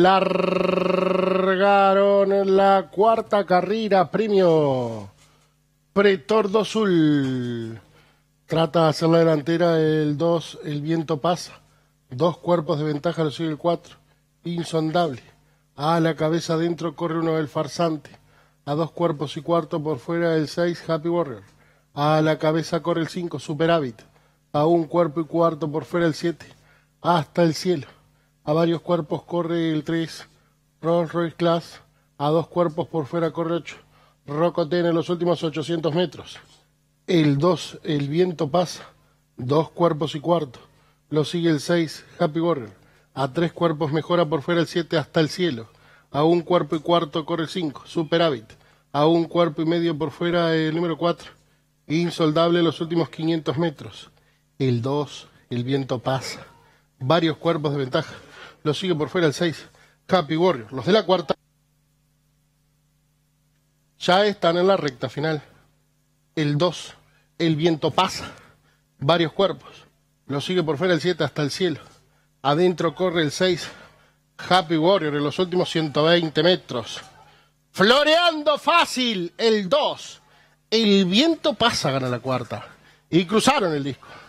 largaron la cuarta carrera premio Pretordo Azul Trata de hacer la delantera el 2, el viento pasa. Dos cuerpos de ventaja lo sigue el 4. Insondable. A la cabeza adentro corre uno del farsante. A dos cuerpos y cuarto por fuera el 6, Happy Warrior. A la cabeza corre el 5, Superávit. A un cuerpo y cuarto por fuera el 7. Hasta el cielo. A varios cuerpos corre el 3 Rolls Royce Class. A dos cuerpos por fuera corre 8 tiene en los últimos 800 metros. El 2, el viento pasa. Dos cuerpos y cuarto. Lo sigue el 6, Happy Warrior. A tres cuerpos mejora por fuera el 7 hasta el cielo. A un cuerpo y cuarto corre el 5, Superávit. A un cuerpo y medio por fuera el número 4. Insoldable los últimos 500 metros. El 2, el viento pasa. Varios cuerpos de ventaja lo sigue por fuera el 6, Happy Warrior. Los de la cuarta ya están en la recta final. El 2, el viento pasa, varios cuerpos. Lo sigue por fuera el 7 hasta el cielo. Adentro corre el 6, Happy Warrior en los últimos 120 metros. Floreando fácil el 2. El viento pasa, gana la cuarta. Y cruzaron el disco.